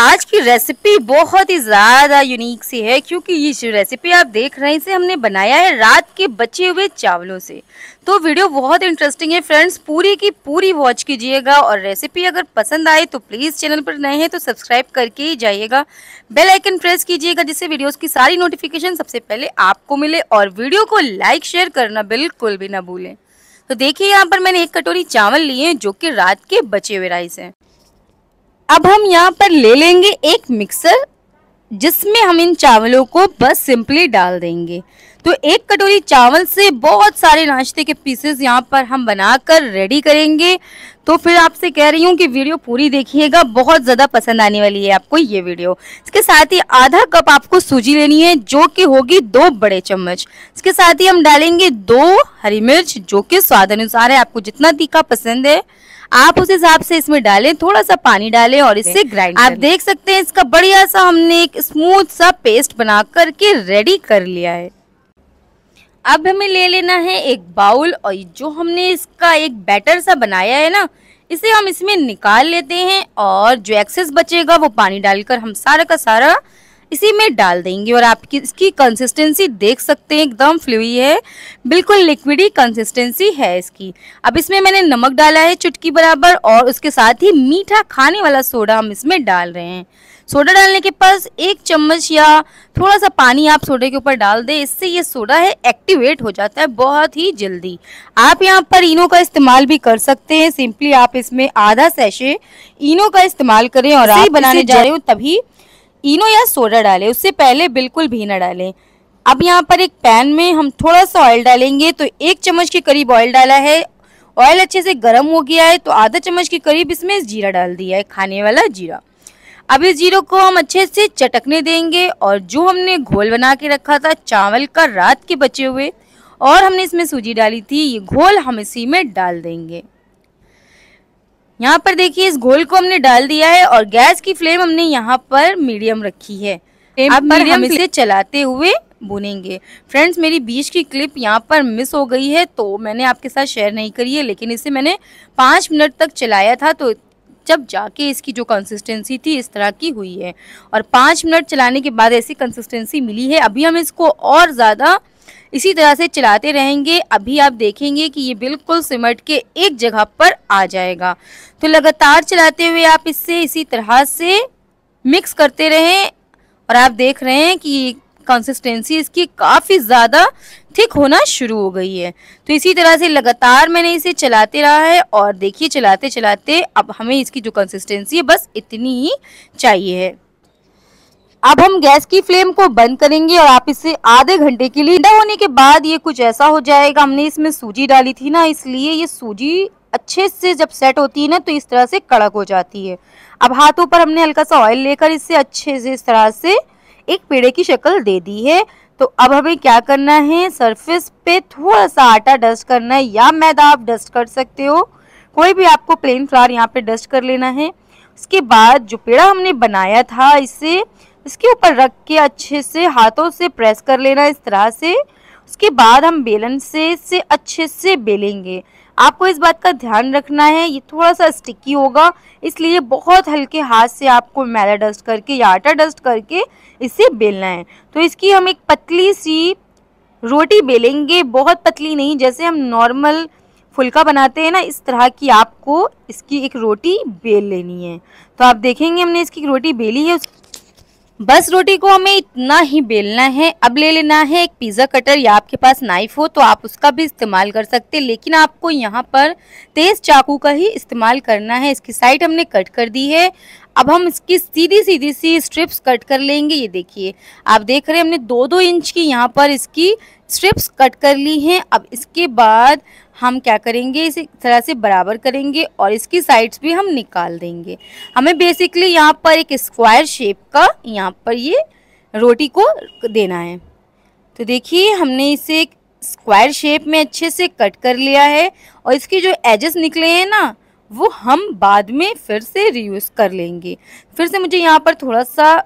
आज की रेसिपी बहुत ही ज़्यादा यूनिक सी है क्योंकि ये जो रेसिपी आप देख रहे हैं इसे हमने बनाया है रात के बचे हुए चावलों से तो वीडियो बहुत इंटरेस्टिंग है फ्रेंड्स पूरी की पूरी वॉच कीजिएगा और रेसिपी अगर पसंद आए तो प्लीज़ चैनल पर नए हैं तो सब्सक्राइब करके ही जाइएगा बेल आइकन प्रेस कीजिएगा जिससे वीडियोस की सारी नोटिफिकेशन सबसे पहले आपको मिले और वीडियो को लाइक शेयर करना बिल्कुल भी ना भूलें तो देखिए यहाँ पर मैंने एक कटोरी चावल लिए हैं जो कि रात के बचे हुए राइस हैं अब हम यहाँ पर ले लेंगे एक मिक्सर जिसमें हम इन चावलों को बस सिंपली डाल देंगे तो एक कटोरी चावल से बहुत सारे नाश्ते के पीसेस यहाँ पर हम बनाकर रेडी करेंगे तो फिर आपसे कह रही हूँ कि वीडियो पूरी देखिएगा बहुत ज़्यादा पसंद आने वाली है आपको ये वीडियो इसके साथ ही आधा कप आपको सूजी लेनी है जो कि होगी दो बड़े चम्मच इसके साथ ही हम डालेंगे दो हरी मिर्च जो कि स्वाद अनुसार है आपको जितना तीखा पसंद है आप उस हिसाब से इसमें डालें थोड़ा सा पानी डालें और इसे ग्राइंड आप देख सकते हैं इसका बढ़िया सा हमने एक स्मूथ सा पेस्ट बना करके रेडी कर लिया है अब हमें ले लेना है एक बाउल और जो हमने इसका एक बैटर सा बनाया है ना इसे हम इसमें निकाल लेते हैं और जो एक्सेस बचेगा वो पानी डालकर हम सारा का सारा इसी में डाल देंगे और आपकी इसकी कंसिस्टेंसी देख सकते हैं एकदम फ्लूई है बिल्कुल लिक्विडी कंसिस्टेंसी है इसकी अब इसमें मैंने नमक डाला है चुटकी बराबर और उसके साथ ही मीठा खाने वाला सोडा हम इसमें डाल रहे हैं सोडा डालने के पास एक चम्मच या थोड़ा सा पानी आप सोडे के ऊपर डाल दें इससे ये सोडा है एक्टिवेट हो जाता है बहुत ही जल्दी आप यहाँ पर इनो का इस्तेमाल भी कर सकते हैं सिंपली आप इसमें आधा सेशे इनो का इस्तेमाल करें और आप बनाने जा रहे हो तभी इनो या सोडा डालें उससे पहले बिल्कुल भी ना डालें अब यहाँ पर एक पैन में हम थोड़ा सा ऑयल डालेंगे तो एक चम्मच के करीब ऑयल डाला है ऑयल अच्छे से गर्म हो गया है तो आधा चम्मच के करीब इसमें जीरा डाल दिया है खाने वाला जीरा अब इस जीरो को हम अच्छे से चटकने देंगे और जो हमने घोल बना के रखा था चावल का रात के बचे हुए और हमने इसमें सूजी डाली थी ये घोल हम इसी में डाल देंगे यहाँ पर देखिए इस घोल को हमने डाल दिया है और गैस की फ्लेम हमने यहाँ पर मीडियम रखी है अब मीडियम इसे चलाते हुए बुनेंगे फ्रेंड्स मेरी बीच की क्लिप यहाँ पर मिस हो गई है तो मैंने आपके साथ शेयर नहीं करी है लेकिन इसे मैंने पाँच मिनट तक चलाया था तो जब जाके इसकी जो कंसिस्टेंसी थी इस तरह की हुई है और पाँच मिनट चलाने के बाद ऐसी कंसिस्टेंसी मिली है अभी हम इसको और ज़्यादा इसी तरह से चलाते रहेंगे अभी आप देखेंगे कि ये बिल्कुल सिमट के एक जगह पर आ जाएगा तो लगातार चलाते हुए आप इससे इसी तरह से मिक्स करते रहें और आप देख रहे हैं कि कंसिस्टेंसी इसकी काफ़ी ज़्यादा थिक होना शुरू हो गई है तो इसी तरह से लगातार मैंने इसे चलाते रहा है और देखिए चलाते चलाते अब हमें इसकी जो कंसिस्टेंसी है बस इतनी ही चाहिए है अब हम गैस की फ्लेम को बंद करेंगे और आप इसे आधे घंटे के लिए ठंडा होने के बाद ये कुछ ऐसा हो जाएगा हमने इसमें सूजी डाली थी ना इसलिए ये सूजी अच्छे से जब सेट होती है ना तो इस तरह से कड़क हो जाती है अब हाथों पर हमने हल्का सा ऑयल लेकर इसे अच्छे से इस तरह से एक पेड़े की शक्ल दे दी है तो अब हमें क्या करना है सरफेस पे थोड़ा सा आटा डस्ट करना है या मैदा आप डस्ट कर सकते हो कोई भी आपको प्लेन फ्लावर यहाँ पे डस्ट कर लेना है उसके बाद जो पेड़ा हमने बनाया था इसे इसके ऊपर रख के अच्छे से हाथों से प्रेस कर लेना इस तरह से उसके बाद हम बेलन से इसे अच्छे से बेलेंगे आपको इस बात का ध्यान रखना है ये थोड़ा सा स्टिकी होगा इसलिए बहुत हल्के हाथ से आपको मैदा डस्ट करके या आटा डस्ट करके इसे बेलना है तो इसकी हम एक पतली सी रोटी बेलेंगे बहुत पतली नहीं जैसे हम नॉर्मल फुलका बनाते हैं ना इस तरह की आपको इसकी एक रोटी बेल लेनी है तो आप देखेंगे हमने इसकी रोटी बेली है बस रोटी को हमें इतना ही बेलना है अब ले लेना है एक पिज़्ज़ा कटर या आपके पास नाइफ हो तो आप उसका भी इस्तेमाल कर सकते हैं लेकिन आपको यहाँ पर तेज़ चाकू का ही इस्तेमाल करना है इसकी साइड हमने कट कर दी है अब हम इसकी सीधी सीधी सी स्ट्रिप्स कट कर लेंगे ये देखिए आप देख रहे हैं हमने दो दो इंच की यहाँ पर इसकी स्ट्रिप्स कट कर ली हैं अब इसके बाद हम क्या करेंगे इसे तरह से बराबर करेंगे और इसकी साइड्स भी हम निकाल देंगे हमें बेसिकली यहाँ पर एक स्क्वायर शेप का यहाँ पर ये रोटी को देना है तो देखिए हमने इसे एक स्क्वायर शेप में अच्छे से कट कर लिया है और इसके जो एजेस निकले हैं ना वो हम बाद में फिर से रियूज कर लेंगे फिर से मुझे यहाँ पर थोड़ा सा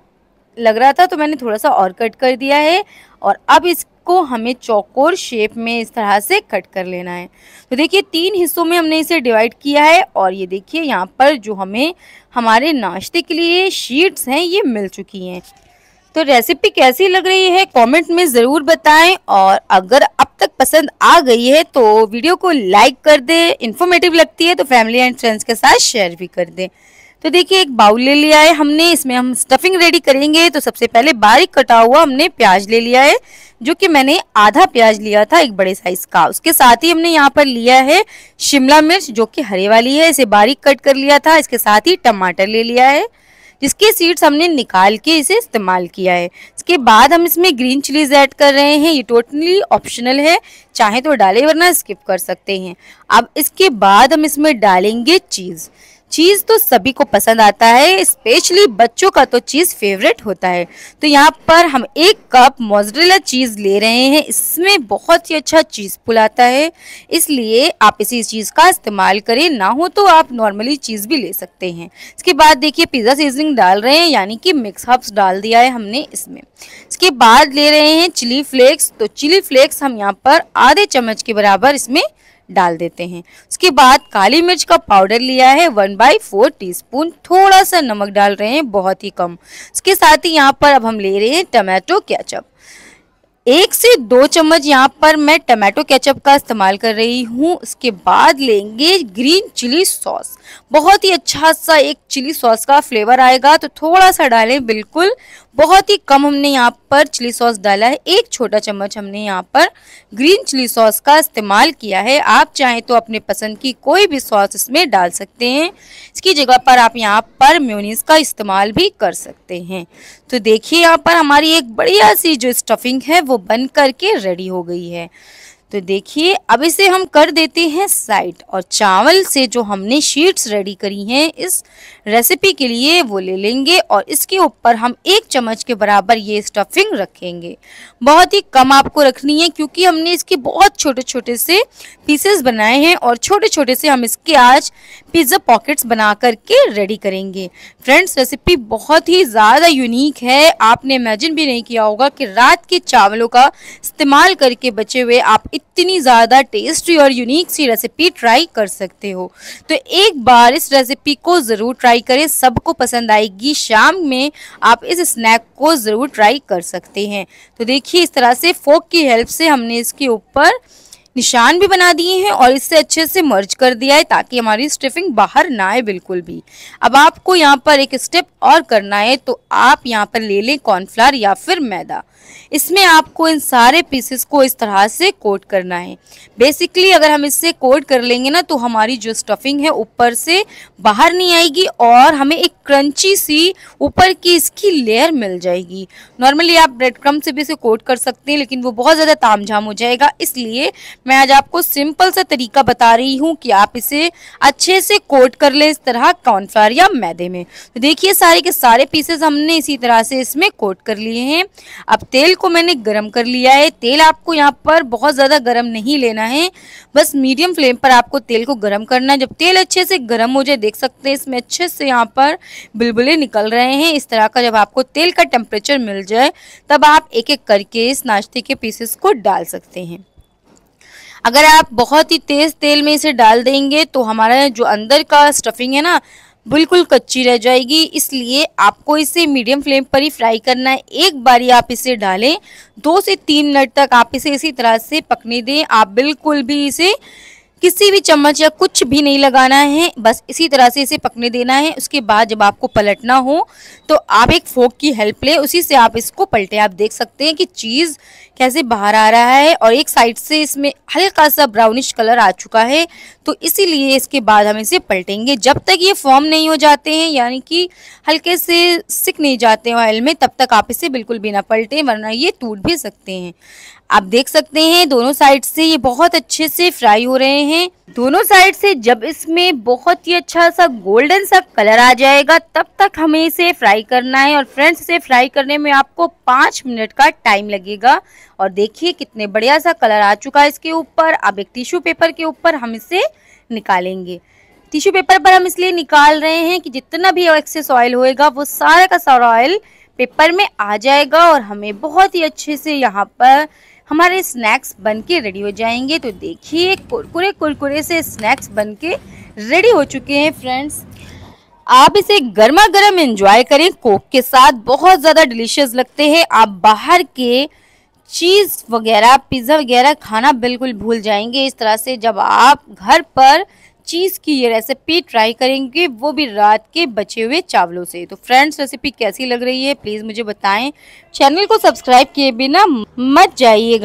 लग रहा था तो मैंने थोड़ा सा और कट कर दिया है और अब इस को हमें चौकोर शेप में इस तरह से कट कर लेना है तो देखिए तीन हिस्सों में हमने इसे डिवाइड किया है और ये देखिए यहाँ पर जो हमें हमारे नाश्ते के लिए शीट्स हैं ये मिल चुकी हैं तो रेसिपी कैसी लग रही है कमेंट में ज़रूर बताएं और अगर अब तक पसंद आ गई है तो वीडियो को लाइक कर दें इन्फॉर्मेटिव लगती है तो फैमिली एंड फ्रेंड्स के साथ शेयर भी कर दें तो देखिए एक बाउल ले लिया है हमने इसमें हम स्टफिंग रेडी करेंगे तो सबसे पहले बारीक कटा हुआ हमने प्याज ले लिया है जो कि मैंने आधा प्याज लिया था एक बड़े साइज का उसके साथ ही हमने यहाँ पर लिया है शिमला मिर्च जो कि हरे वाली है इसे बारीक कट कर लिया था इसके साथ ही टमाटर ले लिया है जिसके सीड्स हमने निकाल के इसे इस्तेमाल किया है इसके बाद हम इसमें ग्रीन चिलीज ऐड कर रहे हैं ये टोटली ऑप्शनल है चाहे तो डालें वरना स्किप कर सकते हैं अब इसके बाद हम इसमें डालेंगे चीज़ चीज़ तो सभी को पसंद आता है स्पेशली बच्चों का तो चीज़ फेवरेट होता है तो यहाँ पर हम एक कप मोजरेला चीज़ ले रहे हैं इसमें बहुत ही अच्छा चीज़ पुल आता है इसलिए आप इसी चीज़ का इस्तेमाल करें ना हो तो आप नॉर्मली चीज़ भी ले सकते हैं इसके बाद देखिए पिज़्ज़ा सीजनिंग डाल रहे हैं यानी कि मिक्स हब्स डाल दिया है हमने इसमें इसके बाद ले रहे हैं चिली फ्लेक्स तो चिली फ्लेक्स हम यहाँ पर आधे चम्मच के बराबर इसमें डाल देते हैं उसके बाद काली मिर्च का पाउडर लिया है वन बाई फोर टी थोड़ा सा नमक डाल रहे हैं बहुत ही कम उसके साथ ही यहाँ पर अब हम ले रहे हैं टमाटो केचप एक से दो चम्मच यहाँ पर मैं टमाटो केचप का इस्तेमाल कर रही हूँ उसके बाद लेंगे ग्रीन चिली सॉस बहुत ही अच्छा सा एक चिली सॉस का फ्लेवर आएगा तो थोड़ा सा डालें बिल्कुल बहुत ही कम हमने यहाँ पर चिली सॉस डाला है एक छोटा चम्मच हमने यहाँ पर ग्रीन चिली सॉस का इस्तेमाल किया है आप चाहें तो अपने पसंद की कोई भी सॉस इसमें डाल सकते हैं इसकी जगह पर आप यहाँ पर म्यूनिस का इस्तेमाल भी कर सकते हैं तो देखिए यहाँ पर हमारी एक बढ़िया सी जो स्टफिंग है वो बन करके रेडी हो गई है तो देखिए अब इसे हम कर देते हैं साइड और चावल से जो हमने शीट्स रेडी करी हैं इस रेसिपी के लिए वो ले लेंगे और इसके ऊपर हम एक चम्मच के बराबर ये स्टफिंग रखेंगे बहुत ही कम आपको रखनी है क्योंकि हमने इसके बहुत छोटे छोटे से पीसेस बनाए हैं और छोटे छोटे से हम इसके आज पिज़्ज़ा पॉकेट्स बना करके रेडी करेंगे फ्रेंड्स रेसिपी बहुत ही ज़्यादा यूनिक है आपने इमेजिन भी नहीं किया होगा कि रात के चावलों का इस्तेमाल करके बचे हुए आप इतनी ज़्यादा टेस्टी और यूनिक सी रेसिपी ट्राई कर सकते हो तो एक बार इस रेसिपी को ज़रूर ट्राई करें सबको पसंद आएगी शाम में आप इस स्नैक को ज़रूर ट्राई कर सकते हैं तो देखिए इस तरह से फोक की हेल्प से हमने इसके ऊपर निशान भी बना दिए हैं और इससे अच्छे से मर्ज कर दिया है ताकि हमारी स्टिफिंग बाहर ना आए बिल्कुल भी अब आपको यहाँ पर एक स्टेप और करना है तो आप यहाँ पर ले लें कॉर्नफ्लावर या फिर मैदा इसमें आपको इन सारे पीसेस को इस तरह से कोट करना है बेसिकली अगर हम इससे कोट कर लेंगे ना तो हमारी जो स्टफिंग है ऊपर से बाहर नहीं आएगी और हमें एक क्रंची सी ऊपर की इसकी लेयर मिल जाएगी नॉर्मली आप ब्रेड क्रम से भी इसे कोट कर सकते हैं लेकिन वो बहुत ज़्यादा तामझाम हो जाएगा इसलिए मैं आज आपको सिंपल सा तरीका बता रही हूँ कि आप इसे अच्छे से कोट कर लें इस तरह कॉर्नफ्लावर या मैदे में तो देखिए सारे के सारे पीसेस हमने इसी तरह से इसमें कोट कर लिए हैं अब तेल को मैंने गर्म कर लिया है तेल आपको यहाँ पर बहुत ज़्यादा गर्म नहीं लेना है बस मीडियम फ्लेम पर आपको तेल को गर्म करना है जब तेल अच्छे से गर्म हो जाए देख सकते हैं इसमें अच्छे से यहाँ पर बिलबुले निकल रहे हैं इस तरह का जब आपको तेल का टेम्परेचर मिल जाए तब आप एक एक करके इस नाश्ते के पीसेस को डाल सकते हैं अगर आप बहुत ही तेज़ तेल में इसे डाल देंगे तो हमारा जो अंदर का स्टफिंग है ना बिल्कुल कच्ची रह जाएगी इसलिए आपको इसे मीडियम फ्लेम पर ही फ्राई करना है एक बारी आप इसे डालें दो से तीन मिनट तक आप इसे इसी तरह से पकने दें आप बिल्कुल भी इसे किसी भी चम्मच या कुछ भी नहीं लगाना है बस इसी तरह से इसे पकने देना है उसके बाद जब आपको पलटना हो तो आप एक फोक की हेल्प लें उसी से आप इसको पलटे आप देख सकते हैं कि चीज़ कैसे बाहर आ रहा है और एक साइड से इसमें हल्का सा ब्राउनिश कलर आ चुका है तो इसीलिए इसके बाद हम इसे पलटेंगे जब तक ये फॉर्म नहीं हो जाते हैं यानी कि हल्के से सिक नहीं जाते ऑयल में तब तक आप इसे बिल्कुल बिना पलटें वरना ये टूट भी सकते हैं आप देख सकते हैं दोनों साइड से ये बहुत अच्छे से फ्राई हो रहे हैं दोनों साइड से जब इसमें बहुत ही अच्छा सा गोल्डन सा कलर आ जाएगा तब तक हमें इसे फ्राई करना है और फ्रेंड्स इसे फ्राई करने में आपको पाँच मिनट का टाइम लगेगा और देखिए कितने बढ़िया सा कलर आ चुका है इसके ऊपर अब एक टिश्यू पेपर के ऊपर हम इसे निकालेंगे टिश्यू पेपर पर हम इसलिए निकाल रहे हैं कि जितना भी एक्सेस ऑयल होएगा वो सारा का सारा ऑयल पेपर में आ जाएगा और हमें बहुत ही अच्छे से यहाँ पर हमारे स्नैक्स बनके रेडी हो जाएंगे तो देखिए कुरकुरे कुरकुरे से स्नैक्स बनके रेडी हो चुके हैं फ्रेंड्स आप इसे गर्मा गर्म एंजॉय करें कोक के साथ बहुत ज़्यादा डिलीशियस लगते हैं आप बाहर के चीज़ वगैरह पिज़्ज़ा वगैरह खाना बिल्कुल भूल जाएंगे इस तरह से जब आप घर पर चीज़ की ये रेसिपी ट्राई करेंगे वो भी रात के बचे हुए चावलों से तो फ्रेंड्स रेसिपी कैसी लग रही है प्लीज़ मुझे बताएं चैनल को सब्सक्राइब किए बिना मत जाइएगा